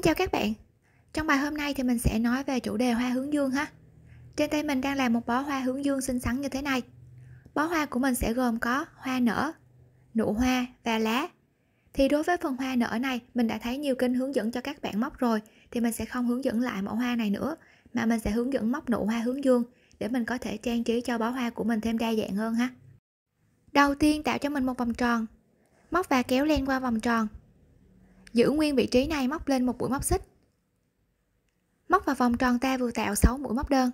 Xin chào các bạn Trong bài hôm nay thì mình sẽ nói về chủ đề hoa hướng dương ha Trên tay mình đang làm một bó hoa hướng dương xinh xắn như thế này Bó hoa của mình sẽ gồm có hoa nở, nụ hoa và lá Thì đối với phần hoa nở này mình đã thấy nhiều kênh hướng dẫn cho các bạn móc rồi Thì mình sẽ không hướng dẫn lại mẫu hoa này nữa Mà mình sẽ hướng dẫn móc nụ hoa hướng dương Để mình có thể trang trí cho bó hoa của mình thêm đa dạng hơn ha Đầu tiên tạo cho mình một vòng tròn Móc và kéo len qua vòng tròn giữ nguyên vị trí này móc lên một mũi móc xích móc vào vòng tròn ta vừa tạo 6 mũi móc đơn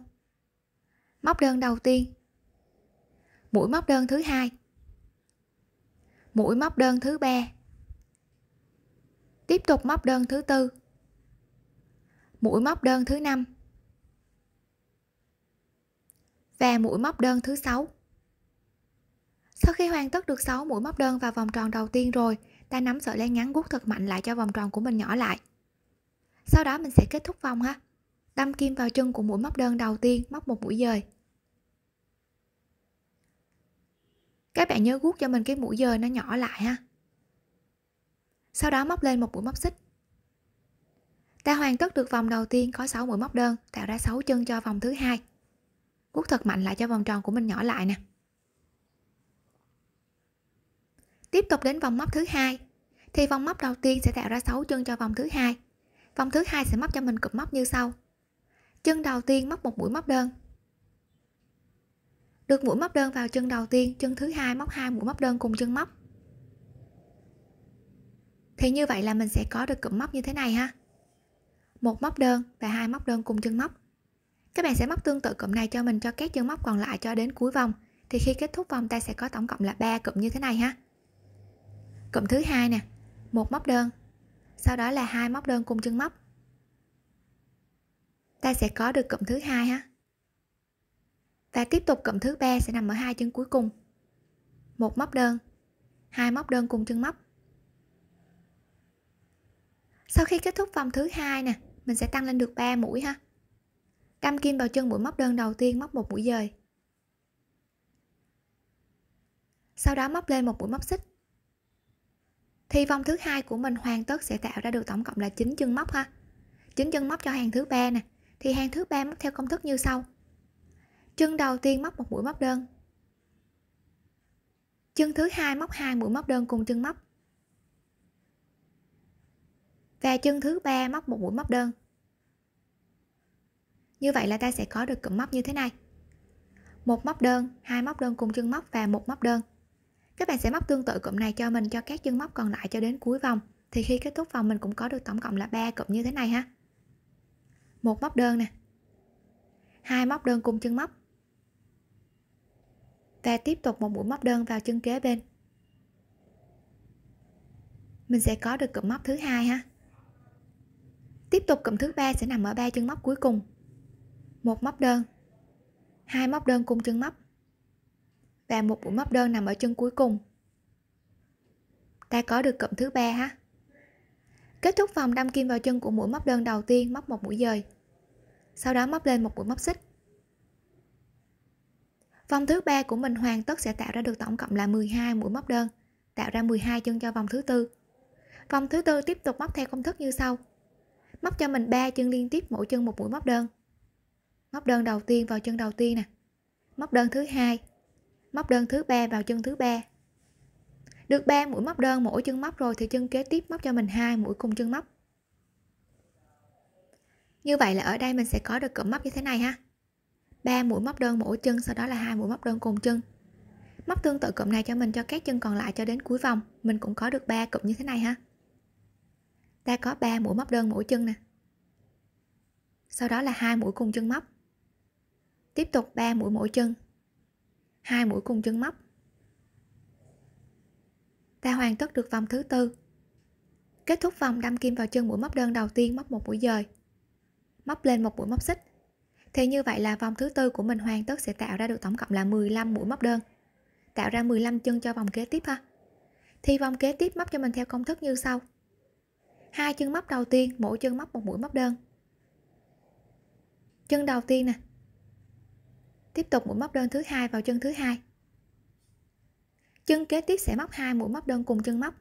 móc đơn đầu tiên mũi móc đơn thứ hai mũi móc đơn thứ ba tiếp tục móc đơn thứ tư mũi móc đơn thứ năm và mũi móc đơn thứ sáu sau khi hoàn tất được 6 mũi móc đơn vào vòng tròn đầu tiên rồi ta nắm sợi len ngắn gút thật mạnh lại cho vòng tròn của mình nhỏ lại sau đó mình sẽ kết thúc vòng ha đâm kim vào chân của mũi móc đơn đầu tiên móc một mũi dời các bạn nhớ gút cho mình cái mũi dời nó nhỏ lại ha sau đó móc lên một mũi móc xích ta hoàn tất được vòng đầu tiên có 6 mũi móc đơn tạo ra 6 chân cho vòng thứ hai gút thật mạnh lại cho vòng tròn của mình nhỏ lại nè tiếp tục đến vòng móc thứ hai thì vòng móc đầu tiên sẽ tạo ra 6 chân cho vòng thứ hai vòng thứ hai sẽ móc cho mình cụm móc như sau chân đầu tiên móc một mũi móc đơn được mũi móc đơn vào chân đầu tiên chân thứ hai móc hai mũi móc đơn cùng chân móc thì như vậy là mình sẽ có được cụm móc như thế này ha một móc đơn và hai móc đơn cùng chân móc các bạn sẽ móc tương tự cụm này cho mình cho các chân móc còn lại cho đến cuối vòng thì khi kết thúc vòng ta sẽ có tổng cộng là 3 cụm như thế này ha cụm thứ hai nè một móc đơn sau đó là hai móc đơn cùng chân móc ta sẽ có được cụm thứ hai ha và tiếp tục cụm thứ ba sẽ nằm ở hai chân cuối cùng một móc đơn hai móc đơn cùng chân móc sau khi kết thúc vòng thứ hai nè mình sẽ tăng lên được 3 mũi ha đâm kim vào chân mũi móc đơn đầu tiên móc một mũi dời sau đó móc lên một mũi móc xích thì vòng thứ hai của mình hoàn tất sẽ tạo ra được tổng cộng là 9 chân móc ha 9 chân móc cho hàng thứ ba nè thì hàng thứ ba móc theo công thức như sau chân đầu tiên móc một mũi móc đơn chân thứ hai móc hai mũi móc đơn cùng chân móc và chân thứ ba móc một mũi móc đơn như vậy là ta sẽ có được cụm móc như thế này một móc đơn hai móc đơn cùng chân móc và một móc đơn các bạn sẽ móc tương tự cụm này cho mình cho các chân móc còn lại cho đến cuối vòng thì khi kết thúc vòng mình cũng có được tổng cộng là ba cụm như thế này ha một móc đơn nè hai móc đơn cùng chân móc và tiếp tục một mũi móc đơn vào chân kế bên mình sẽ có được cụm móc thứ hai ha tiếp tục cụm thứ ba sẽ nằm ở ba chân móc cuối cùng một móc đơn hai móc đơn cùng chân móc và một mũi móc đơn nằm ở chân cuối cùng ta có được cụm thứ ba ha kết thúc vòng đâm kim vào chân của mũi móc đơn đầu tiên móc một mũi dời sau đó móc lên một mũi móc xích vòng thứ ba của mình hoàn tất sẽ tạo ra được tổng cộng là 12 mũi móc đơn tạo ra 12 chân cho vòng thứ tư vòng thứ tư tiếp tục móc theo công thức như sau móc cho mình 3 chân liên tiếp mỗi chân một mũi móc đơn móc đơn đầu tiên vào chân đầu tiên nè móc đơn thứ hai móc đơn thứ ba vào chân thứ ba được 3 mũi móc đơn mỗi chân móc rồi thì chân kế tiếp móc cho mình hai mũi cùng chân móc như vậy là ở đây mình sẽ có được cụm móc như thế này ha 3 mũi móc đơn mỗi chân sau đó là hai mũi móc đơn cùng chân móc tương tự cụm này cho mình cho các chân còn lại cho đến cuối vòng mình cũng có được 3 cụm như thế này ha ta có 3 mũi móc đơn mỗi chân nè sau đó là hai mũi cùng chân móc tiếp tục 3 mũi mỗi chân hai mũi cùng chân móc ta hoàn tất được vòng thứ tư kết thúc vòng đâm kim vào chân mũi móc đơn đầu tiên móc một mũi dời móc lên một mũi móc xích thì như vậy là vòng thứ tư của mình hoàn tất sẽ tạo ra được tổng cộng là 15 mũi móc đơn tạo ra 15 chân cho vòng kế tiếp ha thì vòng kế tiếp móc cho mình theo công thức như sau hai chân móc đầu tiên mỗi chân móc một mũi móc đơn chân đầu tiên nè tiếp tục mũi móc đơn thứ hai vào chân thứ hai chân kế tiếp sẽ móc hai mũi móc đơn cùng chân móc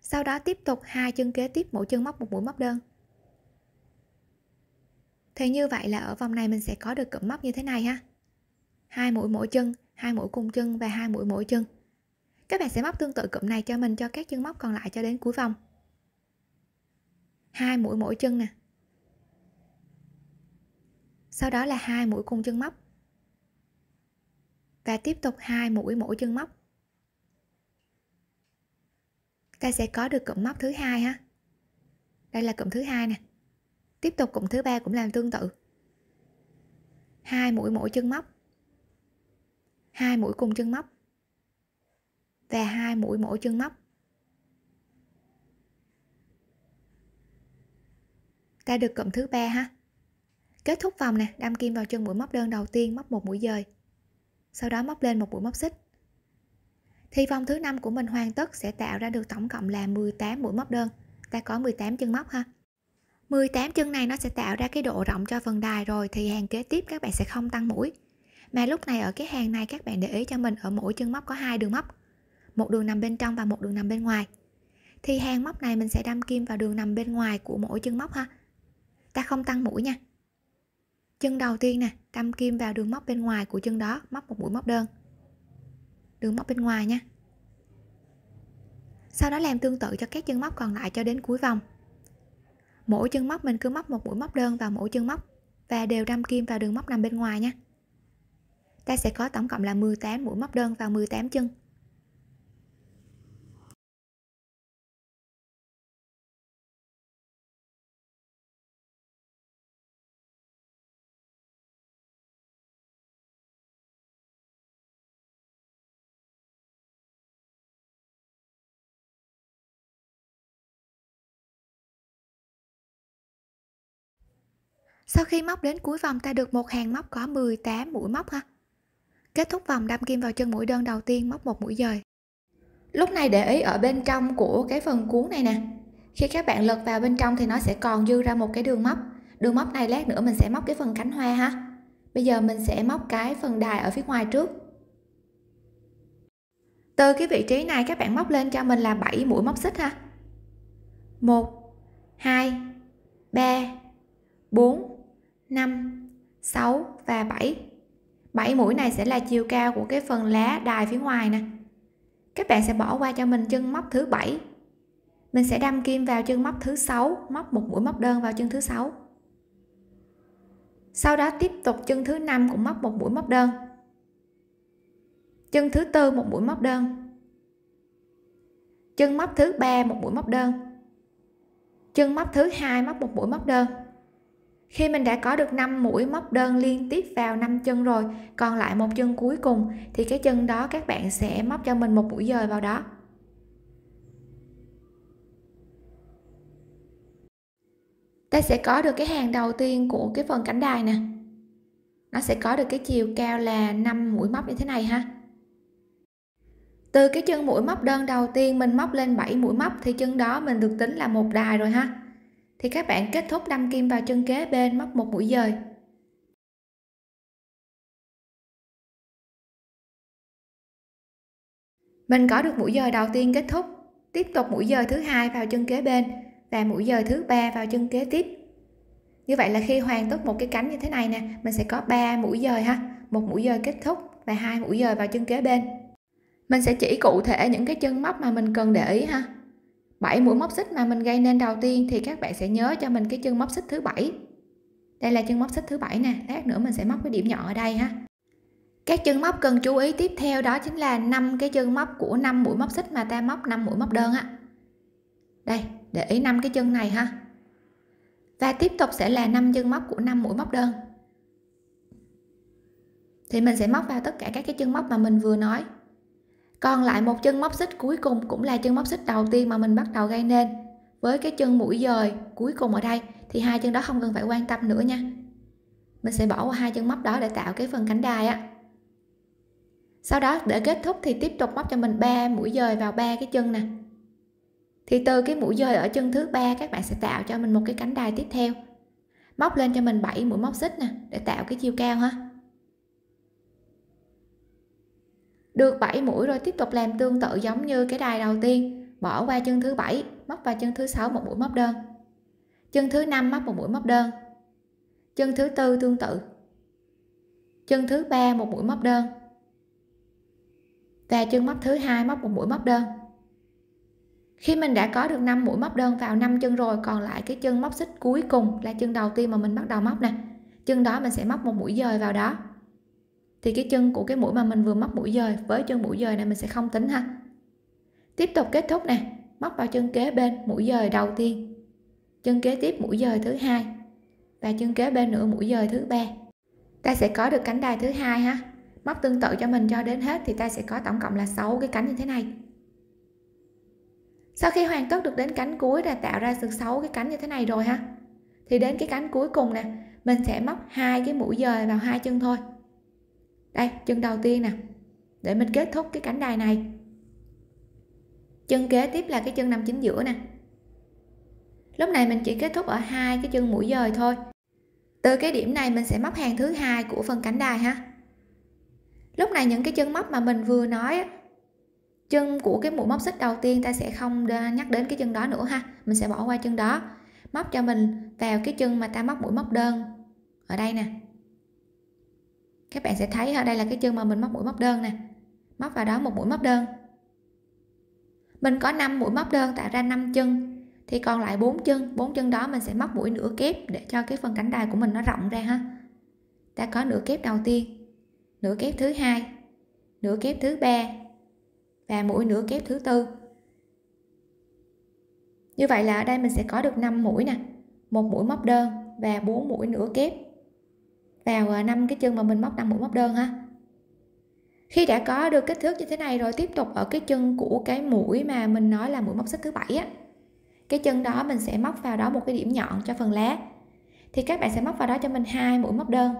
sau đó tiếp tục hai chân kế tiếp mỗi chân móc một mũi móc đơn thì như vậy là ở vòng này mình sẽ có được cụm móc như thế này ha hai mũi mỗi chân hai mũi cùng chân và hai mũi mỗi chân các bạn sẽ móc tương tự cụm này cho mình cho các chân móc còn lại cho đến cuối vòng hai mũi mỗi chân nè sau đó là hai mũi cung chân móc và tiếp tục hai mũi mỗi chân móc ta sẽ có được cụm móc thứ hai ha đây là cụm thứ hai nè tiếp tục cụm thứ ba cũng làm tương tự hai mũi mỗi chân móc hai mũi cùng chân móc và hai mũi mỗi chân móc ta được cụm thứ ba ha kết thúc vòng nè đâm kim vào chân mũi móc đơn đầu tiên móc một mũi dời sau đó móc lên một mũi móc xích thì vòng thứ năm của mình hoàn tất sẽ tạo ra được tổng cộng là 18 mũi móc đơn ta có 18 chân móc ha 18 chân này nó sẽ tạo ra cái độ rộng cho phần đài rồi thì hàng kế tiếp các bạn sẽ không tăng mũi mà lúc này ở cái hàng này các bạn để ý cho mình ở mỗi chân móc có hai đường móc một đường nằm bên trong và một đường nằm bên ngoài thì hàng móc này mình sẽ đâm kim vào đường nằm bên ngoài của mỗi chân móc ha ta không tăng mũi nha chân đầu tiên nè đâm kim vào đường móc bên ngoài của chân đó móc một mũi móc đơn đường móc bên ngoài nha sau đó làm tương tự cho các chân móc còn lại cho đến cuối vòng mỗi chân móc mình cứ móc một mũi móc đơn vào mỗi chân móc và đều đâm kim vào đường móc nằm bên ngoài nha ta sẽ có tổng cộng là 18 mũi móc đơn vào 18 chân Sau khi móc đến cuối vòng ta được một hàng móc có 18 mũi móc ha. Kết thúc vòng đâm kim vào chân mũi đơn đầu tiên móc một mũi dời. Lúc này để ý ở bên trong của cái phần cuốn này nè. Khi các bạn lật vào bên trong thì nó sẽ còn dư ra một cái đường móc. Đường móc này lát nữa mình sẽ móc cái phần cánh hoa ha. Bây giờ mình sẽ móc cái phần đài ở phía ngoài trước. Từ cái vị trí này các bạn móc lên cho mình là 7 mũi móc xích ha. 1 2 3 4 5 6 và 7 7 mũi này sẽ là chiều cao của cái phần lá đài phía ngoài nè các bạn sẽ bỏ qua cho mình chân móc thứ 7 mình sẽ đâm kim vào chân móc thứ 6 móc một mũi móc đơn vào chân thứ 6 sau đó tiếp tục chân thứ 5 cũng móc một mũi móc đơn chân thứ tư một mũi móc đơn chân móc thứ ba một mũi móc đơn chân móc thứ hai móc một mũi móc đơn khi mình đã có được 5 mũi móc đơn liên tiếp vào năm chân rồi còn lại một chân cuối cùng thì cái chân đó các bạn sẽ móc cho mình một mũi dời vào đó ta sẽ có được cái hàng đầu tiên của cái phần cánh đài nè nó sẽ có được cái chiều cao là 5 mũi móc như thế này ha từ cái chân mũi móc đơn đầu tiên mình móc lên 7 mũi móc thì chân đó mình được tính là một đài rồi ha thì các bạn kết thúc đâm kim vào chân kế bên móc một mũi dời mình có được mũi dời đầu tiên kết thúc tiếp tục mũi dời thứ hai vào chân kế bên và mũi dời thứ ba vào chân kế tiếp như vậy là khi hoàn tất một cái cánh như thế này nè mình sẽ có 3 mũi dời ha một mũi dời kết thúc và hai mũi dời vào chân kế bên mình sẽ chỉ cụ thể những cái chân móc mà mình cần để ý ha 7 mũi móc xích mà mình gây nên đầu tiên thì các bạn sẽ nhớ cho mình cái chân móc xích thứ bảy đây là chân móc xích thứ bảy nè lát nữa mình sẽ móc cái điểm nhỏ ở đây ha các chân móc cần chú ý tiếp theo đó chính là năm cái chân móc của năm mũi móc xích mà ta móc năm mũi móc đơn á đây để ý năm cái chân này ha và tiếp tục sẽ là năm chân móc của năm mũi móc đơn thì mình sẽ móc vào tất cả các cái chân móc mà mình vừa nói còn lại một chân móc xích cuối cùng cũng là chân móc xích đầu tiên mà mình bắt đầu gây nên với cái chân mũi dời cuối cùng ở đây thì hai chân đó không cần phải quan tâm nữa nha mình sẽ bỏ qua hai chân móc đó để tạo cái phần cánh đai á sau đó để kết thúc thì tiếp tục móc cho mình ba mũi dời vào ba cái chân nè thì từ cái mũi dời ở chân thứ ba các bạn sẽ tạo cho mình một cái cánh đai tiếp theo móc lên cho mình 7 mũi móc xích nè để tạo cái chiều cao ha được 7 mũi rồi tiếp tục làm tương tự giống như cái đài đầu tiên bỏ qua chân thứ bảy móc vào chân thứ sáu một mũi móc đơn chân thứ năm móc một mũi móc đơn chân thứ tư tương tự chân thứ ba một mũi móc đơn và chân móc thứ hai móc một mũi móc đơn khi mình đã có được 5 mũi móc đơn vào 5 chân rồi còn lại cái chân móc xích cuối cùng là chân đầu tiên mà mình bắt đầu móc nè chân đó mình sẽ móc một mũi dời vào đó thì cái chân của cái mũi mà mình vừa móc mũi dời với chân mũi dời này mình sẽ không tính ha tiếp tục kết thúc nè móc vào chân kế bên mũi dời đầu tiên chân kế tiếp mũi dời thứ hai và chân kế bên nữa mũi dời thứ ba ta sẽ có được cánh đài thứ hai ha móc tương tự cho mình cho đến hết thì ta sẽ có tổng cộng là 6 cái cánh như thế này sau khi hoàn tất được đến cánh cuối là tạo ra được 6 cái cánh như thế này rồi ha thì đến cái cánh cuối cùng nè mình sẽ móc hai cái mũi dời vào hai chân thôi đây chân đầu tiên nè để mình kết thúc cái cánh đài này chân kế tiếp là cái chân nằm chính giữa nè lúc này mình chỉ kết thúc ở hai cái chân mũi dời thôi từ cái điểm này mình sẽ móc hàng thứ hai của phần cánh đài ha lúc này những cái chân móc mà mình vừa nói chân của cái mũi móc xích đầu tiên ta sẽ không nhắc đến cái chân đó nữa ha mình sẽ bỏ qua chân đó móc cho mình vào cái chân mà ta móc mũi móc đơn ở đây nè các bạn sẽ thấy ở đây là cái chân mà mình móc mũi móc đơn nè móc vào đó một mũi móc đơn mình có 5 mũi móc đơn tạo ra 5 chân thì còn lại 4 chân 4 chân đó mình sẽ móc mũi nửa kép để cho cái phần cánh đài của mình nó rộng ra ha ta có nửa kép đầu tiên nửa kép thứ hai nửa kép thứ ba và mũi nửa kép thứ tư như vậy là ở đây mình sẽ có được 5 mũi nè một mũi móc đơn và 4 mũi nửa kép vào à, năm cái chân mà mình móc 5 mũi móc đơn ha khi đã có được kích thước như thế này rồi tiếp tục ở cái chân của cái mũi mà mình nói là mũi móc xích thứ bảy á cái chân đó mình sẽ móc vào đó một cái điểm nhọn cho phần lá thì các bạn sẽ móc vào đó cho mình hai mũi móc đơn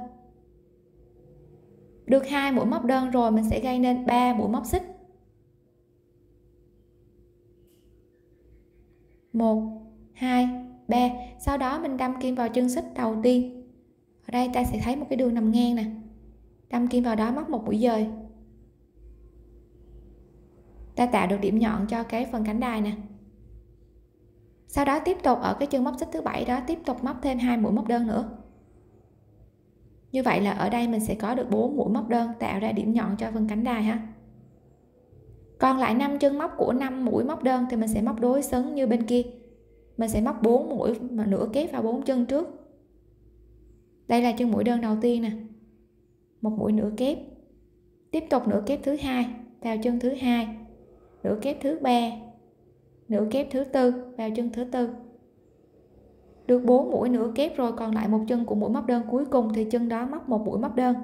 được hai mũi móc đơn rồi mình sẽ gây nên 3 mũi móc xích một hai ba sau đó mình đâm kim vào chân xích đầu tiên ở đây ta sẽ thấy một cái đường nằm ngang nè đâm kim vào đó móc một mũi dời ta tạo được điểm nhọn cho cái phần cánh đài nè sau đó tiếp tục ở cái chân móc xích thứ bảy đó tiếp tục móc thêm hai mũi móc đơn nữa như vậy là ở đây mình sẽ có được 4 mũi móc đơn tạo ra điểm nhọn cho phần cánh đài ha còn lại 5 chân móc của 5 mũi móc đơn thì mình sẽ móc đối xứng như bên kia mình sẽ móc 4 mũi mà nửa kép vào 4 chân trước đây là chân mũi đơn đầu tiên nè một mũi nửa kép tiếp tục nửa kép thứ hai vào chân thứ hai nửa kép thứ ba nửa kép thứ tư vào chân thứ tư được 4 mũi nửa kép rồi còn lại một chân của mũi móc đơn cuối cùng thì chân đó móc một mũi móc đơn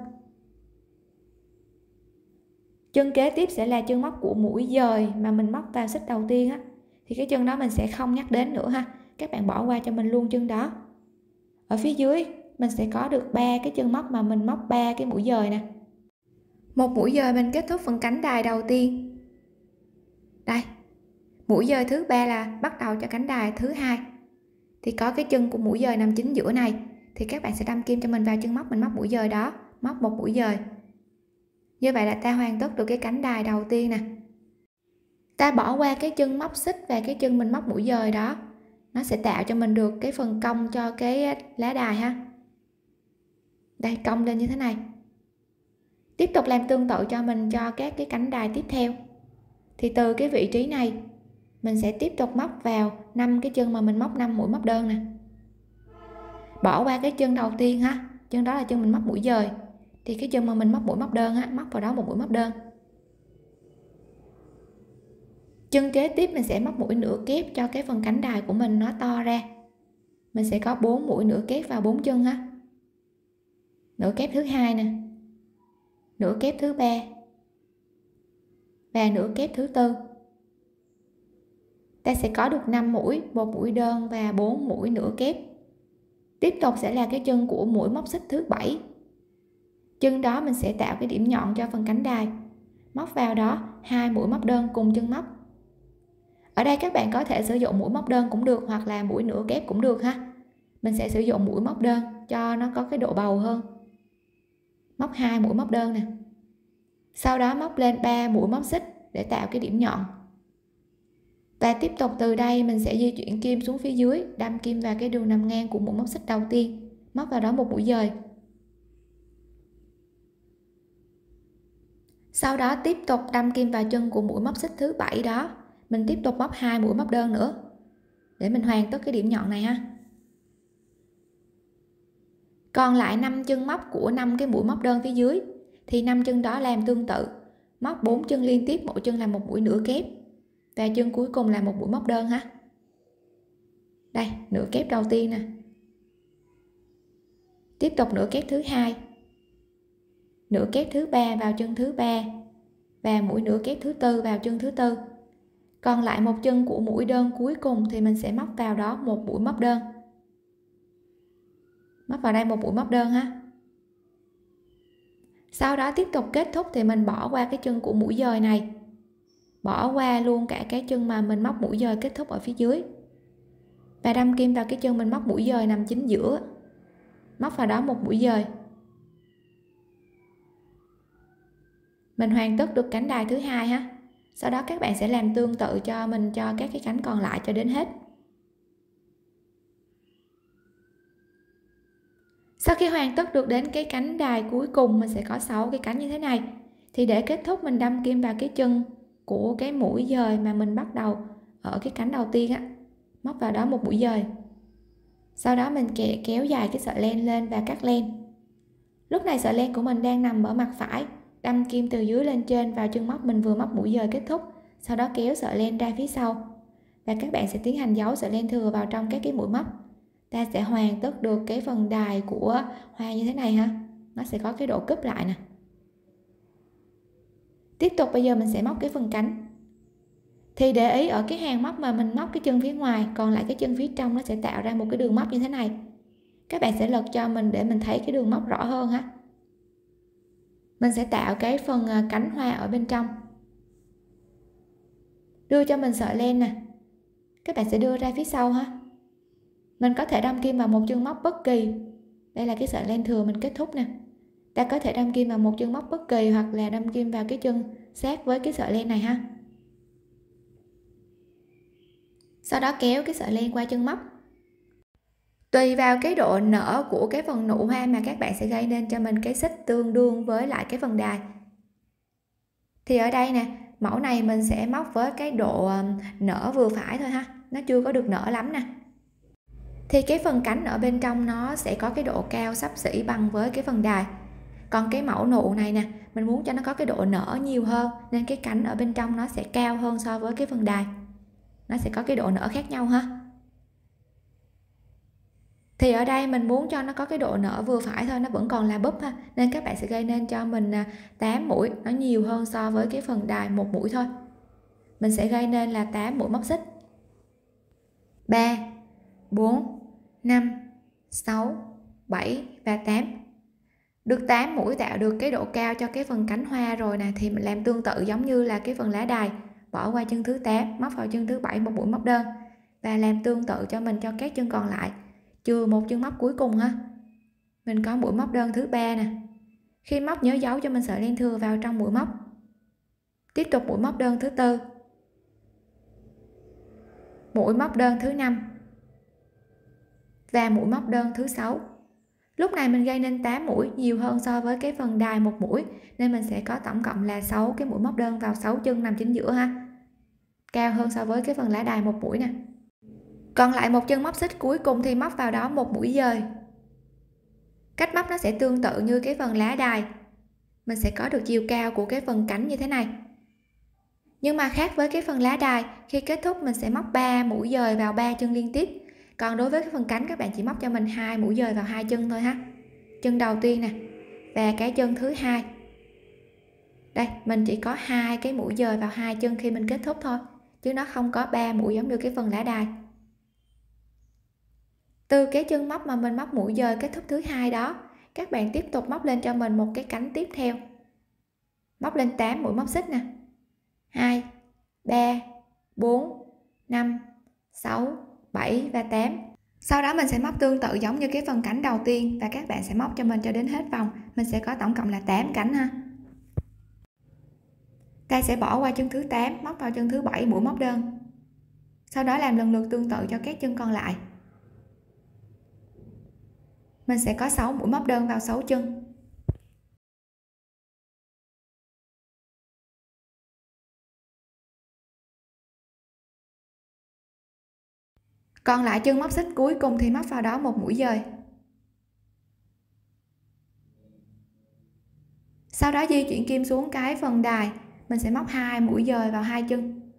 chân kế tiếp sẽ là chân móc của mũi dời mà mình móc vào xích đầu tiên á thì cái chân đó mình sẽ không nhắc đến nữa ha các bạn bỏ qua cho mình luôn chân đó ở phía dưới mình sẽ có được ba cái chân móc mà mình móc ba cái mũi dời nè một mũi dời mình kết thúc phần cánh đài đầu tiên đây mũi dời thứ ba là bắt đầu cho cánh đài thứ hai thì có cái chân của mũi dời nằm chính giữa này thì các bạn sẽ đâm kim cho mình vào chân móc mình móc mũi dời đó móc một mũi dời như vậy là ta hoàn tất được cái cánh đài đầu tiên nè ta bỏ qua cái chân móc xích và cái chân mình móc mũi dời đó nó sẽ tạo cho mình được cái phần cong cho cái lá đài ha đây cong lên như thế này tiếp tục làm tương tự cho mình cho các cái cánh đài tiếp theo thì từ cái vị trí này mình sẽ tiếp tục móc vào năm cái chân mà mình móc 5 mũi móc đơn nè bỏ qua cái chân đầu tiên ha chân đó là chân mình móc mũi dời thì cái chân mà mình móc mũi móc đơn á móc vào đó một mũi móc đơn chân kế tiếp mình sẽ móc mũi nửa kép cho cái phần cánh đài của mình nó to ra mình sẽ có bốn mũi nửa kép vào bốn chân ha nửa kép thứ hai nè nửa kép thứ ba và nửa kép thứ tư ta sẽ có được 5 mũi một mũi đơn và 4 mũi nửa kép tiếp tục sẽ là cái chân của mũi móc xích thứ bảy chân đó mình sẽ tạo cái điểm nhọn cho phần cánh đài móc vào đó hai mũi móc đơn cùng chân móc ở đây các bạn có thể sử dụng mũi móc đơn cũng được hoặc là mũi nửa kép cũng được ha mình sẽ sử dụng mũi móc đơn cho nó có cái độ bầu hơn móc hai mũi móc đơn nè sau đó móc lên 3 mũi móc xích để tạo cái điểm nhọn và tiếp tục từ đây mình sẽ di chuyển kim xuống phía dưới đâm kim vào cái đường nằm ngang của mũi móc xích đầu tiên móc vào đó một mũi dời sau đó tiếp tục đâm kim vào chân của mũi móc xích thứ bảy đó mình tiếp tục móc hai mũi móc đơn nữa để mình hoàn tất cái điểm nhọn này ha còn lại năm chân móc của năm cái mũi móc đơn phía dưới thì năm chân đó làm tương tự móc bốn chân liên tiếp mỗi chân là một mũi nửa kép và chân cuối cùng là một mũi móc đơn ha đây nửa kép đầu tiên nè tiếp tục nửa kép thứ hai nửa kép thứ ba vào chân thứ ba và mũi nửa kép thứ tư vào chân thứ tư còn lại một chân của mũi đơn cuối cùng thì mình sẽ móc vào đó một mũi móc đơn móc vào đây một mũi móc đơn ha sau đó tiếp tục kết thúc thì mình bỏ qua cái chân của mũi dời này bỏ qua luôn cả cái chân mà mình móc mũi dời kết thúc ở phía dưới và đâm kim vào cái chân mình móc mũi dời nằm chính giữa móc vào đó một mũi dời mình hoàn tất được cánh đài thứ hai ha sau đó các bạn sẽ làm tương tự cho mình cho các cái cánh còn lại cho đến hết sau khi hoàn tất được đến cái cánh đài cuối cùng mình sẽ có 6 cái cánh như thế này thì để kết thúc mình đâm kim vào cái chân của cái mũi dời mà mình bắt đầu ở cái cánh đầu tiên á móc vào đó một mũi dời sau đó mình kẹ kéo dài cái sợi len lên và cắt len lúc này sợi len của mình đang nằm ở mặt phải đâm kim từ dưới lên trên vào chân móc mình vừa móc mũi dời kết thúc sau đó kéo sợi len ra phía sau và các bạn sẽ tiến hành giấu sợi len thừa vào trong các cái mũi móc ta sẽ hoàn tất được cái phần đài của hoa như thế này ha nó sẽ có cái độ cúp lại nè tiếp tục bây giờ mình sẽ móc cái phần cánh thì để ý ở cái hàng móc mà mình móc cái chân phía ngoài còn lại cái chân phía trong nó sẽ tạo ra một cái đường móc như thế này các bạn sẽ lật cho mình để mình thấy cái đường móc rõ hơn ha mình sẽ tạo cái phần à, cánh hoa ở bên trong đưa cho mình sợi len nè các bạn sẽ đưa ra phía sau ha mình có thể đâm kim vào một chân móc bất kỳ đây là cái sợi len thừa mình kết thúc nè ta có thể đâm kim vào một chân móc bất kỳ hoặc là đâm kim vào cái chân sát với cái sợi len này ha sau đó kéo cái sợi len qua chân móc tùy vào cái độ nở của cái phần nụ hoa mà các bạn sẽ gây nên cho mình cái xích tương đương với lại cái phần đài thì ở đây nè mẫu này mình sẽ móc với cái độ ờ, nở vừa phải thôi ha nó chưa có được nở lắm nè thì cái phần cánh ở bên trong nó sẽ có cái độ cao sắp xỉ bằng với cái phần đài còn cái mẫu nụ này nè mình muốn cho nó có cái độ nở nhiều hơn nên cái cánh ở bên trong nó sẽ cao hơn so với cái phần đài nó sẽ có cái độ nở khác nhau ha thì ở đây mình muốn cho nó có cái độ nở vừa phải thôi nó vẫn còn là búp ha nên các bạn sẽ gây nên cho mình 8 à, mũi nó nhiều hơn so với cái phần đài một mũi thôi mình sẽ gây nên là 8 mũi móc xích 3 4 5, 6, 7 và 8 được 8 mũi tạo được cái độ cao cho cái phần cánh hoa rồi nè thì mình làm tương tự giống như là cái phần lá đài bỏ qua chân thứ 8 móc vào chân thứ 7 một mũi móc đơn và làm tương tự cho mình cho các chân còn lại trừ một chân móc cuối cùng ha mình có mũi móc đơn thứ ba nè khi móc nhớ giấu cho mình sợi len thừa vào trong mũi móc tiếp tục mũi móc đơn thứ tư mũi móc đơn thứ năm và mũi móc đơn thứ sáu lúc này mình gây nên 8 mũi nhiều hơn so với cái phần đài một mũi nên mình sẽ có tổng cộng là 6 cái mũi móc đơn vào 6 chân nằm chính giữa ha cao hơn so với cái phần lá đài một mũi nè còn lại một chân móc xích cuối cùng thì móc vào đó một mũi dời cách móc nó sẽ tương tự như cái phần lá đài mình sẽ có được chiều cao của cái phần cánh như thế này nhưng mà khác với cái phần lá đài khi kết thúc mình sẽ móc 3 mũi dời vào ba chân liên tiếp còn đối với cái phần cánh các bạn chỉ móc cho mình hai mũi dời vào hai chân thôi ha chân đầu tiên nè và cái chân thứ hai đây mình chỉ có hai cái mũi dời vào hai chân khi mình kết thúc thôi chứ nó không có ba mũi giống như cái phần lá đài từ cái chân móc mà mình móc mũi dời kết thúc thứ hai đó các bạn tiếp tục móc lên cho mình một cái cánh tiếp theo móc lên 8 mũi móc xích nè 2 3 4 5 6 7 và 8 sau đó mình sẽ móc tương tự giống như cái phần cánh đầu tiên và các bạn sẽ móc cho mình cho đến hết vòng mình sẽ có tổng cộng là 8 cánh ha ta sẽ bỏ qua chân thứ 8 móc vào chân thứ 7 mũi móc đơn sau đó làm lần lượt tương tự cho các chân còn lại mình sẽ có 6 mũi móc đơn vào 6 chân còn lại chân móc xích cuối cùng thì móc vào đó một mũi dời sau đó di chuyển kim xuống cái phần đài mình sẽ móc hai mũi dời vào hai chân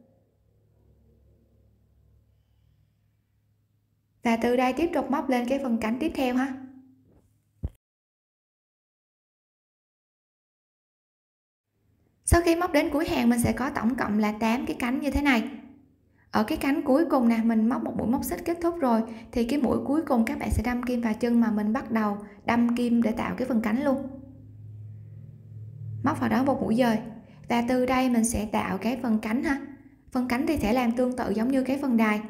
và từ đây tiếp tục móc lên cái phần cánh tiếp theo ha sau khi móc đến cuối hàng mình sẽ có tổng cộng là 8 cái cánh như thế này ở cái cánh cuối cùng nè mình móc một mũi móc xích kết thúc rồi thì cái mũi cuối cùng các bạn sẽ đâm kim vào chân mà mình bắt đầu đâm kim để tạo cái phần cánh luôn móc vào đó một mũi dời và từ đây mình sẽ tạo cái phần cánh ha phần cánh thì sẽ làm tương tự giống như cái phần đài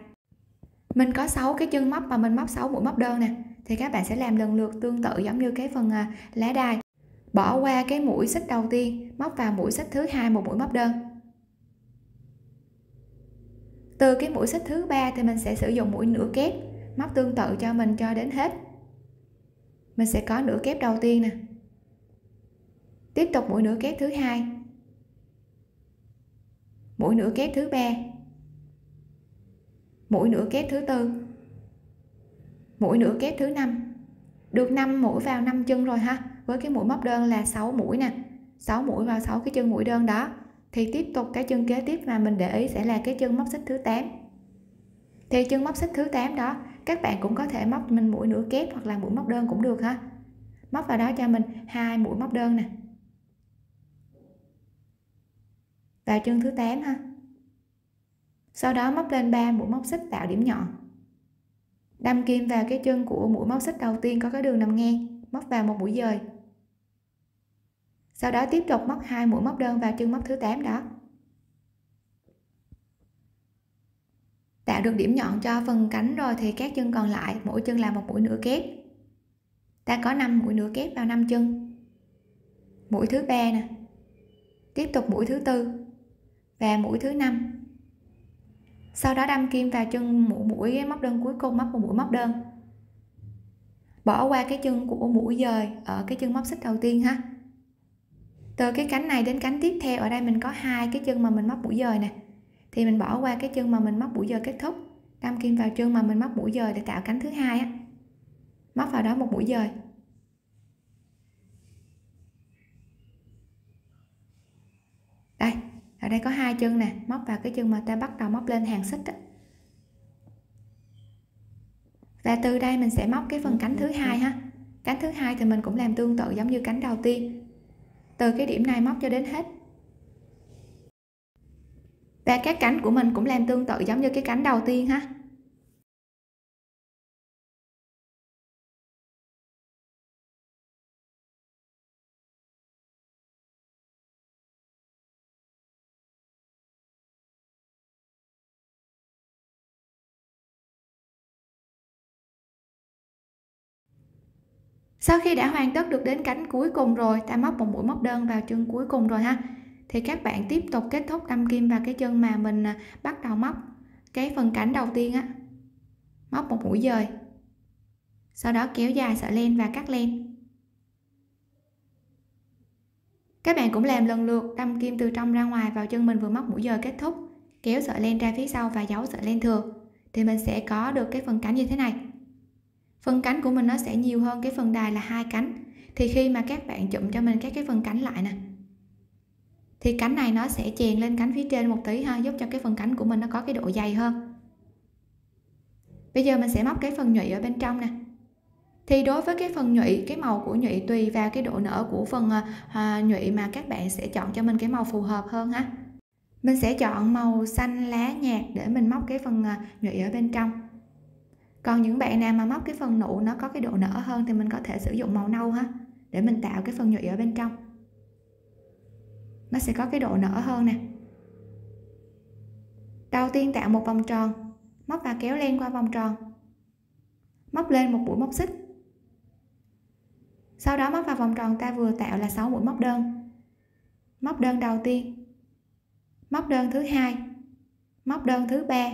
mình có 6 cái chân móc mà mình móc 6 mũi móc đơn nè thì các bạn sẽ làm lần lượt tương tự giống như cái phần à, lá đài bỏ qua cái mũi xích đầu tiên móc vào mũi xích thứ hai một mũi móc đơn từ cái mũi xích thứ ba thì mình sẽ sử dụng mũi nửa kép móc tương tự cho mình cho đến hết mình sẽ có nửa kép đầu tiên nè tiếp tục mũi nửa kép thứ hai mũi nửa kép thứ ba mũi nửa kép thứ tư mũi nửa kép thứ năm được 5 mũi vào 5 chân rồi ha với cái mũi móc đơn là 6 mũi nè 6 mũi vào 6 cái chân mũi đơn đó thì tiếp tục cái chân kế tiếp mà mình để ý sẽ là cái chân móc xích thứ 8 thì chân móc xích thứ 8 đó các bạn cũng có thể móc mình mũi nửa kép hoặc là mũi móc đơn cũng được ha móc vào đó cho mình hai mũi móc đơn nè vào chân thứ 8 ha sau đó móc lên 3 mũi móc xích tạo điểm nhọn đâm kim vào cái chân của mũi móc xích đầu tiên có cái đường nằm ngang móc vào một mũi dời sau đó tiếp tục móc hai mũi móc đơn vào chân móc thứ 8 đó tạo được điểm nhọn cho phần cánh rồi thì các chân còn lại mỗi chân là một mũi nửa kép ta có 5 mũi nửa kép vào 5 chân mũi thứ ba nè tiếp tục mũi thứ tư và mũi thứ năm sau đó đâm kim vào chân mũi mũi móc đơn cuối cùng móc một mũi móc đơn bỏ qua cái chân của mũi dời ở cái chân móc xích đầu tiên ha từ cái cánh này đến cánh tiếp theo ở đây mình có hai cái chân mà mình móc mũi dời nè thì mình bỏ qua cái chân mà mình móc mũi dời kết thúc đâm kim vào chân mà mình móc mũi dời để tạo cánh thứ hai á móc vào đó một mũi dời đây ở đây có hai chân nè móc vào cái chân mà ta bắt đầu móc lên hàng xích á và từ đây mình sẽ móc cái phần cánh thứ hai ha cánh thứ hai thì mình cũng làm tương tự giống như cánh đầu tiên từ cái điểm này móc cho đến hết và các cánh của mình cũng làm tương tự giống như cái cánh đầu tiên ha sau khi đã hoàn tất được đến cánh cuối cùng rồi ta móc một mũi móc đơn vào chân cuối cùng rồi ha thì các bạn tiếp tục kết thúc đâm kim vào cái chân mà mình à, bắt đầu móc cái phần cánh đầu tiên á móc một mũi dời sau đó kéo dài sợi len và cắt len các bạn cũng làm lần lượt đâm kim từ trong ra ngoài vào chân mình vừa móc mũi dời kết thúc kéo sợi len ra phía sau và giấu sợi len thừa thì mình sẽ có được cái phần cánh như thế này phần cánh của mình nó sẽ nhiều hơn cái phần đài là hai cánh thì khi mà các bạn chụm cho mình các cái phần cánh lại nè thì cánh này nó sẽ chèn lên cánh phía trên một tí ha giúp cho cái phần cánh của mình nó có cái độ dày hơn bây giờ mình sẽ móc cái phần nhụy ở bên trong nè thì đối với cái phần nhụy cái màu của nhụy tùy vào cái độ nở của phần à, à nhụy mà các bạn sẽ chọn cho mình cái màu phù hợp hơn ha mình sẽ chọn màu xanh lá nhạt để mình móc cái phần à, nhụy ở bên trong còn những bạn nào mà móc cái phần nụ nó có cái độ nở hơn thì mình có thể sử dụng màu nâu ha để mình tạo cái phần nhụy ở bên trong nó sẽ có cái độ nở hơn nè đầu tiên tạo một vòng tròn móc và kéo len qua vòng tròn móc lên một mũi móc xích sau đó móc vào vòng tròn ta vừa tạo là 6 mũi móc đơn móc đơn đầu tiên móc đơn thứ hai móc đơn thứ ba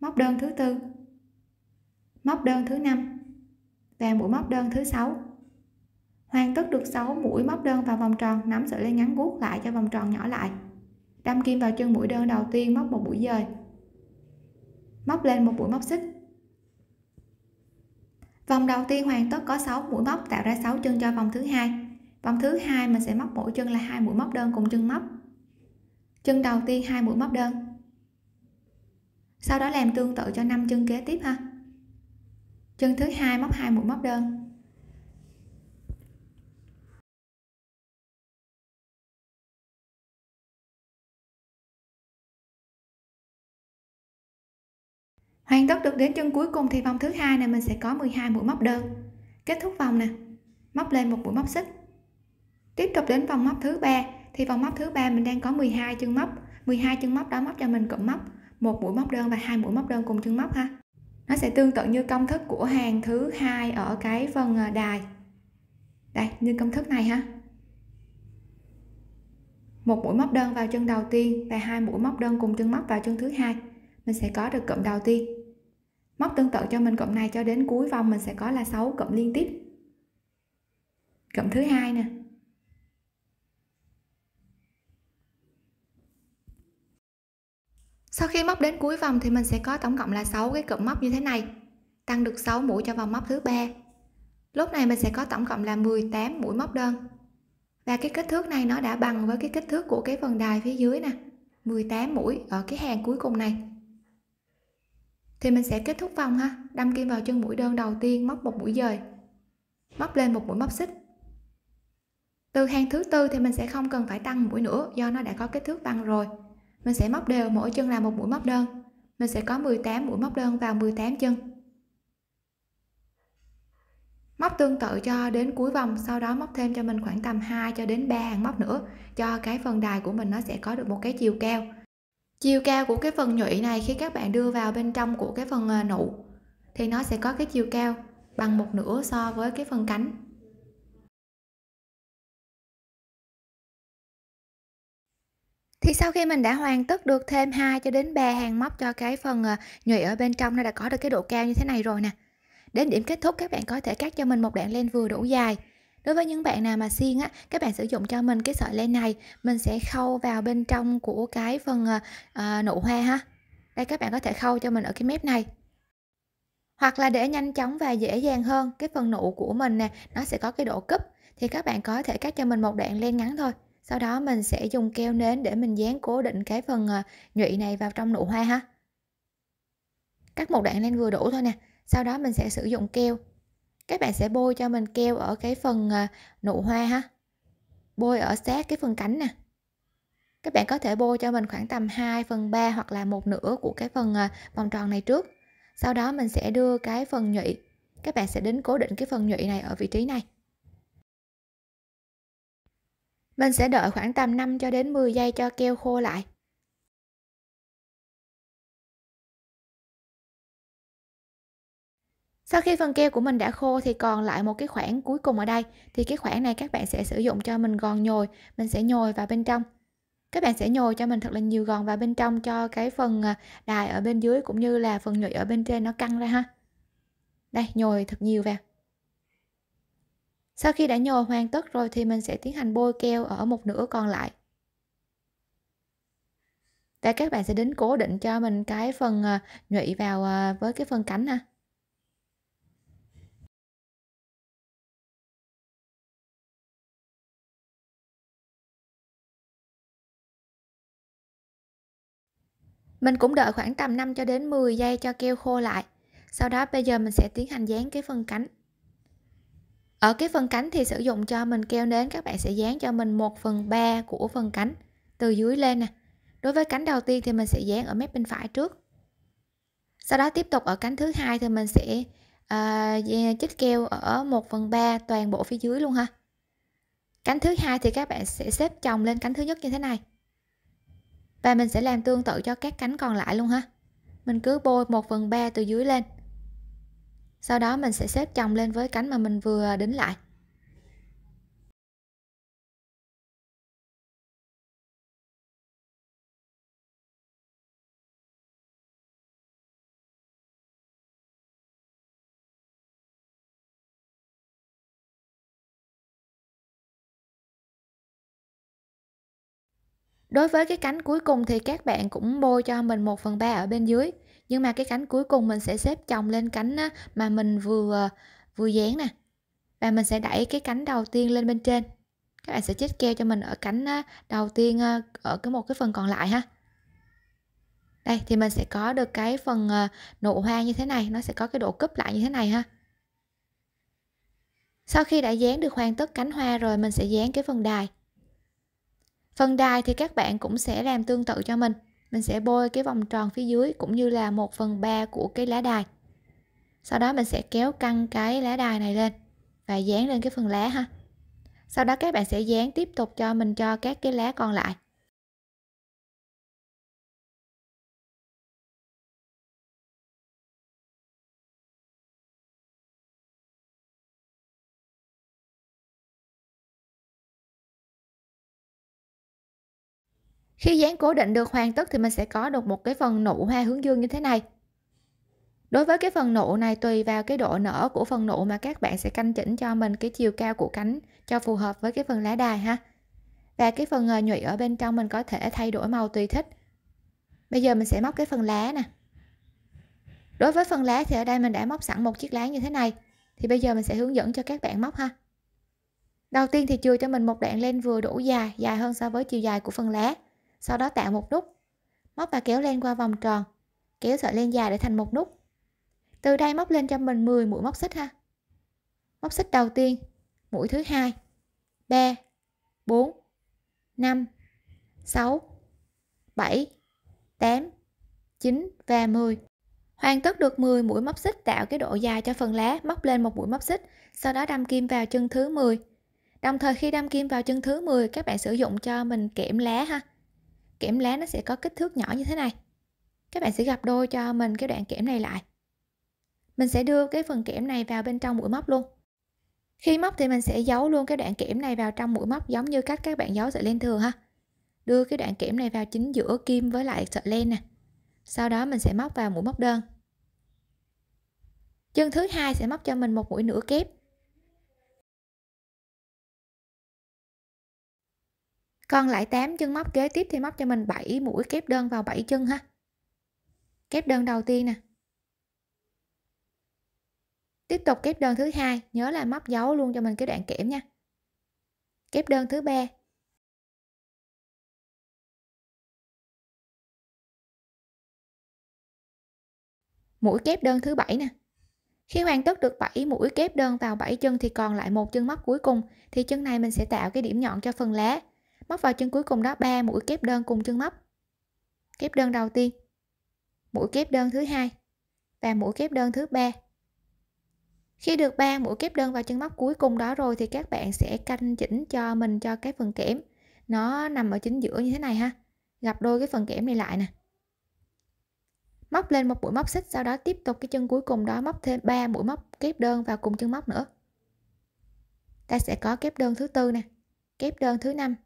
móc đơn thứ tư móc đơn thứ năm và mũi móc đơn thứ sáu hoàn tất được 6 mũi móc đơn vào vòng tròn nắm sợi dây ngắn guốc lại cho vòng tròn nhỏ lại đâm kim vào chân mũi đơn đầu tiên móc một mũi dời móc lên một mũi móc xích vòng đầu tiên hoàn tất có 6 mũi móc tạo ra 6 chân cho vòng thứ hai vòng thứ hai mình sẽ móc mỗi chân là hai mũi móc đơn cùng chân móc chân đầu tiên hai mũi móc đơn sau đó làm tương tự cho năm chân kế tiếp ha chân thứ hai móc hai mũi móc đơn Hoàn tất được đến chân cuối cùng thì vòng thứ hai này mình sẽ có 12 mũi móc đơn. Kết thúc vòng nè, móc lên một mũi móc xích. Tiếp tục đến vòng móc thứ ba thì vòng móc thứ ba mình đang có 12 chân móc, 12 chân móc đó móc cho mình cụm móc, một mũi móc đơn và hai mũi móc đơn cùng chân móc ha nó sẽ tương tự như công thức của hàng thứ hai ở cái phần à, đài đây như công thức này ha một mũi móc đơn vào chân đầu tiên và hai mũi móc đơn cùng chân móc vào chân thứ hai mình sẽ có được cụm đầu tiên móc tương tự cho mình cụm này cho đến cuối vòng mình sẽ có là 6 cụm liên tiếp cụm thứ hai nè sau khi móc đến cuối vòng thì mình sẽ có tổng cộng là 6 cái cụm móc như thế này tăng được 6 mũi cho vòng móc thứ ba lúc này mình sẽ có tổng cộng là 18 mũi móc đơn và cái kích thước này nó đã bằng với cái kích thước của cái phần đài phía dưới nè 18 mũi ở cái hàng cuối cùng này thì mình sẽ kết thúc vòng ha đâm kim vào chân mũi đơn đầu tiên móc một mũi dời móc lên một mũi móc xích từ hàng thứ tư thì mình sẽ không cần phải tăng mũi nữa do nó đã có kích thước bằng rồi mình sẽ móc đều mỗi chân là một mũi móc đơn. Mình sẽ có 18 mũi móc đơn vào 18 chân. Móc tương tự cho đến cuối vòng, sau đó móc thêm cho mình khoảng tầm 2 cho đến 3 hàng móc nữa cho cái phần đài của mình nó sẽ có được một cái chiều cao. Chiều cao của cái phần nhụy này khi các bạn đưa vào bên trong của cái phần à, nụ thì nó sẽ có cái chiều cao bằng một nửa so với cái phần cánh thì sau khi mình đã hoàn tất được thêm 2 cho đến 3 hàng móc cho cái phần ờ, nhụy ở bên trong nó đã có được cái độ cao như thế này rồi nè đến điểm kết thúc các bạn có thể cắt cho mình một đoạn len vừa đủ dài đối với những bạn nào mà xiên á các bạn sử dụng cho mình cái sợi len này mình sẽ khâu vào bên trong của cái phần à, nụ hoa ha đây các bạn có thể khâu cho mình ở cái mép này hoặc là để nhanh chóng và dễ dàng hơn cái phần nụ của mình nè nó sẽ có cái độ cúp thì các bạn có thể cắt cho mình một đoạn len ngắn thôi sau đó mình sẽ dùng keo nến để mình dán cố định cái phần à, nhụy này vào trong nụ hoa ha cắt một đoạn lên vừa đủ thôi nè sau đó mình sẽ sử dụng keo các bạn sẽ bôi cho mình keo ở cái phần à, nụ hoa ha bôi ở sát cái phần cánh nè các bạn có thể bôi cho mình khoảng tầm 2 phần 3 hoặc là một nửa của cái phần à, vòng tròn này trước sau đó mình sẽ đưa cái phần nhụy các bạn sẽ đến cố định cái phần nhụy này ở vị trí này mình sẽ đợi khoảng tầm 5 cho đến 10 giây cho keo khô lại. Sau khi phần keo của mình đã khô thì còn lại một cái khoảng cuối cùng ở đây thì cái khoảng này các bạn sẽ sử dụng cho mình gòn nhồi, mình sẽ nhồi vào bên trong. Các bạn sẽ nhồi cho mình thật là nhiều gòn vào bên trong cho cái phần à, đài ở bên dưới cũng như là phần nhụy ở bên trên nó căng ra ha. Đây, nhồi thật nhiều vào. Sau khi đã nhồi hoàn tất rồi thì mình sẽ tiến hành bôi keo ở một nửa còn lại. Và các bạn sẽ đến cố định cho mình cái phần à, nhụy vào à, với cái phần cánh ha. Mình cũng đợi khoảng tầm 5 cho đến 10 giây cho keo khô lại. Sau đó bây giờ mình sẽ tiến hành dán cái phần cánh ở ờ, cái phần cánh thì sử dụng cho mình keo nến các bạn sẽ dán cho mình 1 phần 3 của phần cánh từ dưới lên nè đối với cánh đầu tiên thì mình sẽ dán ở mép bên phải trước sau đó tiếp tục ở cánh thứ hai thì mình sẽ uh, chích keo ở 1 phần 3 toàn bộ phía dưới luôn ha cánh thứ hai thì các bạn sẽ xếp chồng lên cánh thứ nhất như thế này và mình sẽ làm tương tự cho các cánh còn lại luôn ha mình cứ bôi 1 phần 3 từ dưới lên sau đó mình sẽ xếp chồng lên với cánh mà mình vừa đính lại Đối với cái cánh cuối cùng thì các bạn cũng bôi cho mình 1 phần 3 ở bên dưới nhưng mà cái cánh cuối cùng mình sẽ xếp chồng lên cánh mà mình vừa ờ, vừa dán nè và mình sẽ đẩy cái cánh đầu tiên lên bên trên các bạn sẽ chích keo cho mình ở cánh đầu tiên ờ, ở cái một cái phần còn lại ha đây thì mình sẽ có được cái phần ờ, nụ hoa như thế này nó sẽ có cái độ cúp lại như thế này ha sau khi đã dán được hoàn tất cánh hoa rồi mình sẽ dán cái phần đài phần đài thì các bạn cũng sẽ làm tương tự cho mình mình sẽ bôi cái vòng tròn phía dưới cũng như là 1 phần 3 của cái lá đài sau đó mình sẽ kéo căng cái lá đài này lên và dán lên cái phần lá ha sau đó các bạn sẽ dán tiếp tục cho mình cho các cái lá còn lại Khi dán cố định được hoàn tất thì mình sẽ có được một cái phần nụ hoa hướng dương như thế này. Đối với cái phần nụ này tùy vào cái độ nở của phần nụ mà các bạn sẽ canh chỉnh cho mình cái chiều cao của cánh cho phù hợp với cái phần lá đài ha. Và cái phần ờ, nhụy ở bên trong mình có thể thay đổi màu tùy thích. Bây giờ mình sẽ móc cái phần lá nè. Đối với phần lá thì ở đây mình đã móc sẵn một chiếc lá như thế này. Thì bây giờ mình sẽ hướng dẫn cho các bạn móc ha. Đầu tiên thì chừa cho mình một đoạn len vừa đủ dài, dài hơn so với chiều dài của phần lá sau đó tạo một nút móc và kéo lên qua vòng tròn kéo sợi lên dài để thành một nút từ đây móc lên cho mình 10 mũi móc xích ha móc xích đầu tiên mũi thứ hai 3 4 5 6 7 8 9 và 10 hoàn tất được 10 mũi móc xích tạo cái độ dài cho phần lá móc lên một mũi móc xích sau đó đâm kim vào chân thứ 10 đồng thời khi đâm kim vào chân thứ 10 các bạn sử dụng cho mình kẽm lá ha kẽm lá nó sẽ có kích thước nhỏ như thế này các bạn sẽ gặp đôi cho mình cái đoạn kẽm này lại mình sẽ đưa cái phần kẽm này vào bên trong mũi móc luôn khi móc thì mình sẽ giấu luôn cái đoạn kẽm này vào trong mũi móc giống như cách các bạn giấu sợi len thường ha đưa cái đoạn kẽm này vào chính giữa kim với lại sợi len nè sau đó mình sẽ móc vào mũi móc đơn chân thứ hai sẽ móc cho mình một mũi nửa kép còn lại 8 chân móc kế tiếp thì móc cho mình 7 mũi kép đơn vào 7 chân ha kép đơn đầu tiên nè tiếp tục kép đơn thứ hai nhớ là móc dấu luôn cho mình cái đoạn kẽm nha kép đơn thứ ba mũi kép đơn thứ bảy nè khi hoàn tất được 7 mũi kép đơn vào 7 chân thì còn lại một chân móc cuối cùng thì chân này mình sẽ tạo cái điểm nhọn cho phần lá móc vào chân cuối cùng đó 3 mũi kép đơn cùng chân móc kép đơn đầu tiên mũi kép đơn thứ hai và mũi kép đơn thứ ba khi được 3 mũi kép đơn vào chân móc cuối cùng đó rồi thì các bạn sẽ canh chỉnh cho mình cho cái phần kẽm nó nằm ở chính giữa như thế này ha gặp đôi cái phần kẽm này lại nè móc lên một mũi móc xích sau đó tiếp tục cái chân cuối cùng đó móc thêm 3 mũi móc kép đơn vào cùng chân móc nữa ta sẽ có kép đơn thứ tư nè kép đơn thứ năm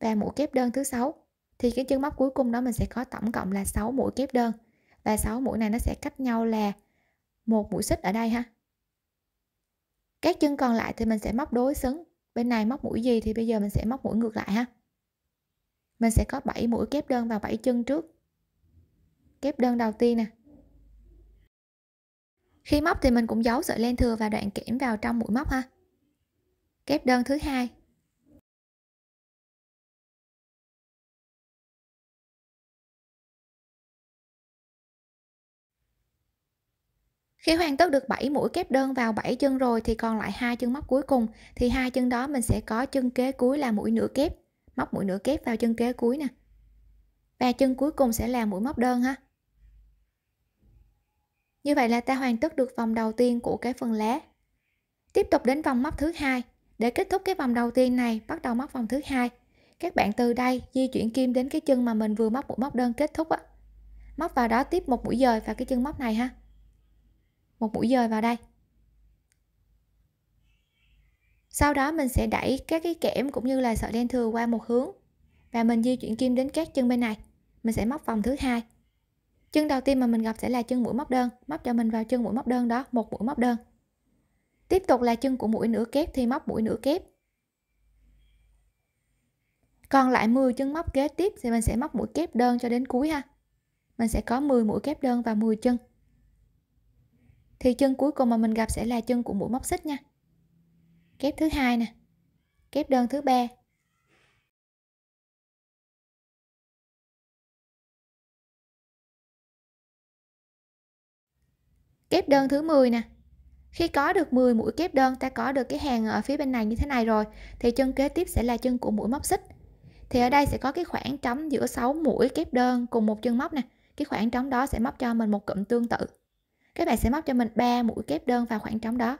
và mũi kép đơn thứ sáu thì cái chân móc cuối cùng đó mình sẽ có tổng cộng là 6 mũi kép đơn và 6 mũi này nó sẽ cách nhau là một mũi xích ở đây ha các chân còn lại thì mình sẽ móc đối xứng bên này móc mũi gì thì bây giờ mình sẽ móc mũi ngược lại ha mình sẽ có 7 mũi kép đơn vào 7 chân trước kép đơn đầu tiên nè khi móc thì mình cũng giấu sợi len thừa và đoạn kẽm vào trong mũi móc ha kép đơn thứ hai khi hoàn tất được 7 mũi kép đơn vào 7 chân rồi thì còn lại hai chân móc cuối cùng thì hai chân đó mình sẽ có chân kế cuối là mũi nửa kép móc mũi nửa kép vào chân kế cuối nè và chân cuối cùng sẽ là mũi móc đơn ha như vậy là ta hoàn tất được vòng đầu tiên của cái phần lá tiếp tục đến vòng móc thứ hai để kết thúc cái vòng đầu tiên này bắt đầu móc vòng thứ hai các bạn từ đây di chuyển kim đến cái chân mà mình vừa móc mũi móc đơn kết thúc á móc vào đó tiếp một mũi dời vào cái chân móc này ha một mũi dời vào đây sau đó mình sẽ đẩy các cái kẽm cũng như là sợi đen thừa qua một hướng và mình di chuyển kim đến các chân bên này mình sẽ móc vòng thứ hai chân đầu tiên mà mình gặp sẽ là chân mũi móc đơn móc cho mình vào chân mũi móc đơn đó một mũi móc đơn tiếp tục là chân của mũi nửa kép thì móc mũi nửa kép còn lại 10 chân móc kế tiếp thì mình sẽ móc mũi kép đơn cho đến cuối ha mình sẽ có 10 mũi kép đơn và 10 chân thì chân cuối cùng mà mình gặp sẽ là chân của mũi móc xích nha kép thứ hai nè kép đơn thứ ba kép đơn thứ 10 nè khi có được 10 mũi kép đơn ta có được cái hàng ở phía bên này như thế này rồi thì chân kế tiếp sẽ là chân của mũi móc xích thì ở đây sẽ có cái khoảng trống giữa 6 mũi kép đơn cùng một chân móc nè cái khoảng trống đó sẽ móc cho mình một cụm tương tự các bạn sẽ móc cho mình 3 mũi kép đơn vào khoảng trống đó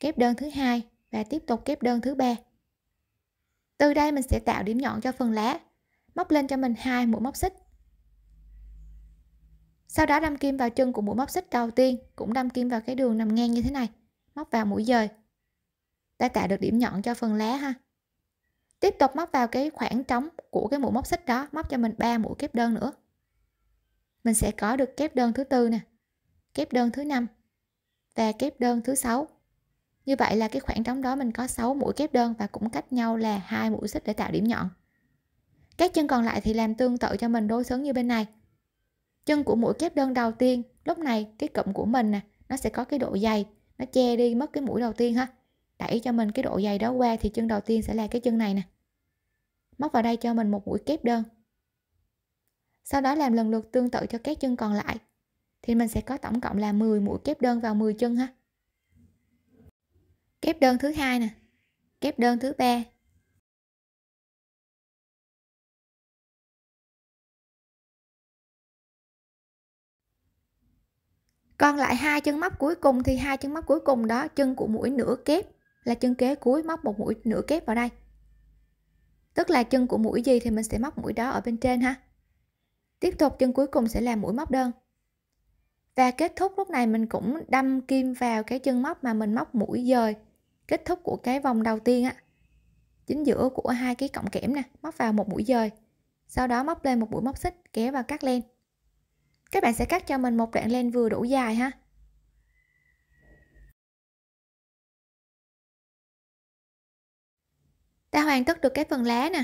kép đơn thứ hai và tiếp tục kép đơn thứ ba từ đây mình sẽ tạo điểm nhọn cho phần lá móc lên cho mình hai mũi móc xích sau đó đâm kim vào chân của mũi móc xích đầu tiên cũng đâm kim vào cái đường nằm ngang như thế này móc vào mũi dời ta tạo được điểm nhọn cho phần lá ha tiếp tục móc vào cái khoảng trống của cái mũi móc xích đó móc cho mình ba mũi kép đơn nữa mình sẽ có được kép đơn thứ tư nè kép đơn thứ năm và kép đơn thứ sáu như vậy là cái khoảng trống đó mình có 6 mũi kép đơn và cũng cách nhau là hai mũi xích để tạo điểm nhọn các chân còn lại thì làm tương tự cho mình đối xứng như bên này chân của mũi kép đơn đầu tiên lúc này cái cụm của mình nè nó sẽ có cái độ dày nó che đi mất cái mũi đầu tiên ha đẩy cho mình cái độ dày đó qua thì chân đầu tiên sẽ là cái chân này nè móc vào đây cho mình một mũi kép đơn sau đó làm lần lượt tương tự cho các chân còn lại thì mình sẽ có tổng cộng là 10 mũi kép đơn vào 10 chân ha kép đơn thứ hai nè kép đơn thứ ba còn lại hai chân móc cuối cùng thì hai chân móc cuối cùng đó chân của mũi nửa kép là chân kế cuối móc một mũi nửa kép vào đây tức là chân của mũi gì thì mình sẽ móc mũi đó ở bên trên ha tiếp tục chân cuối cùng sẽ làm mũi móc đơn và kết thúc lúc này mình cũng đâm kim vào cái chân móc mà mình móc mũi dời kết thúc của cái vòng đầu tiên á chính giữa của hai cái cọng kẽm nè móc vào một mũi dời sau đó móc lên một mũi móc xích kéo vào cắt len các bạn sẽ cắt cho mình một đoạn len vừa đủ dài ha đã hoàn tất được cái phần lá nè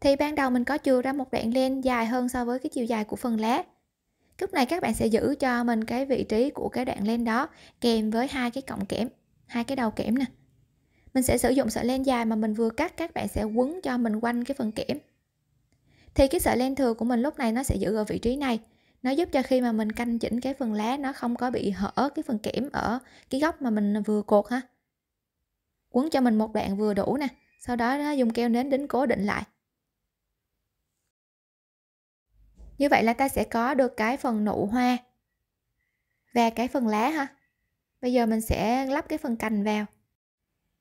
thì ban đầu mình có chưa ra một đoạn len dài hơn so với cái chiều dài của phần lá lúc này các bạn sẽ giữ cho mình cái vị trí của cái đoạn len đó kèm với hai cái cọng kẽm hai cái đầu kẽm nè mình sẽ sử dụng sợi len dài mà mình vừa cắt các bạn sẽ quấn cho mình quanh cái phần kẽm thì cái sợi len thừa của mình lúc này nó sẽ giữ ở vị trí này nó giúp cho khi mà mình canh chỉnh cái phần lá nó không có bị hở cái phần kẽm ở cái góc mà mình vừa cột ha quấn cho mình một đoạn vừa đủ nè sau đó nó dùng keo nến đính cố định lại như vậy là ta sẽ có được cái phần nụ hoa và cái phần lá ha bây giờ mình sẽ lắp cái phần cành vào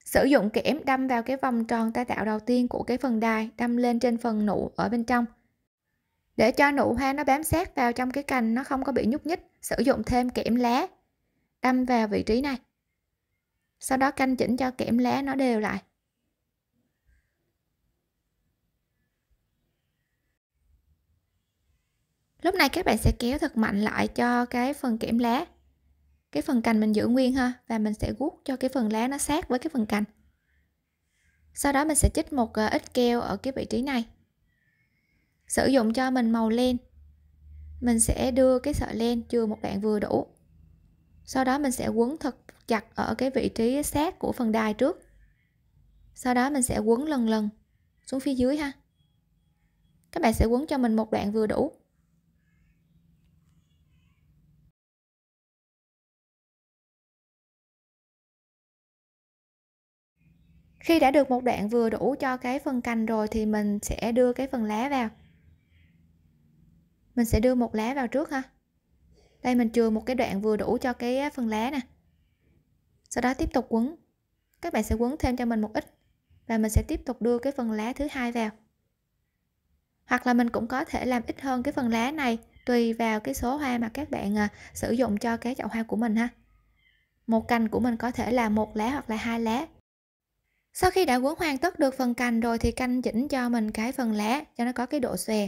sử dụng kẽm đâm vào cái vòng tròn ta tạo đầu tiên của cái phần đài đâm lên trên phần nụ ở bên trong để cho nụ hoa nó bám sát vào trong cái cành nó không có bị nhúc nhích sử dụng thêm kẽm lá đâm vào vị trí này sau đó canh chỉnh cho kẽm lá nó đều lại lúc này các bạn sẽ kéo thật mạnh lại cho cái phần kẽm lá cái phần cành mình giữ nguyên ha và mình sẽ gút cho cái phần lá nó sát với cái phần cành sau đó mình sẽ chích một ờ, ít keo ở cái vị trí này sử dụng cho mình màu len mình sẽ đưa cái sợi len chưa một đoạn vừa đủ sau đó mình sẽ quấn thật chặt ở cái vị trí sát của phần đai trước sau đó mình sẽ quấn lần lần xuống phía dưới ha các bạn sẽ quấn cho mình một đoạn vừa đủ khi đã được một đoạn vừa đủ cho cái phần cành rồi thì mình sẽ đưa cái phần lá vào mình sẽ đưa một lá vào trước ha đây mình chừa một cái đoạn vừa đủ cho cái phần lá nè sau đó tiếp tục quấn các bạn sẽ quấn thêm cho mình một ít và mình sẽ tiếp tục đưa cái phần lá thứ hai vào hoặc là mình cũng có thể làm ít hơn cái phần lá này tùy vào cái số hoa mà các bạn à, sử dụng cho cái chậu hoa của mình ha một cành của mình có thể là một lá hoặc là hai lá sau khi đã quấn hoàn tất được phần cành rồi thì canh chỉnh cho mình cái phần lá cho nó có cái độ xòe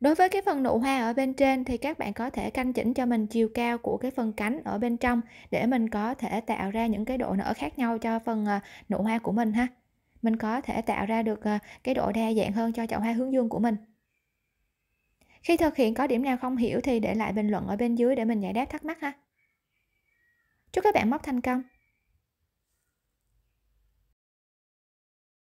đối với cái phần nụ hoa ở bên trên thì các bạn có thể canh chỉnh cho mình chiều cao của cái phần cánh ở bên trong để mình có thể tạo ra những cái độ nở khác nhau cho phần ờ, nụ hoa của mình ha mình có thể tạo ra được ờ, cái độ đa dạng hơn cho chậu hoa hướng dương của mình khi thực hiện có điểm nào không hiểu thì để lại bình luận ở bên dưới để mình giải đáp thắc mắc ha chúc các bạn móc thành công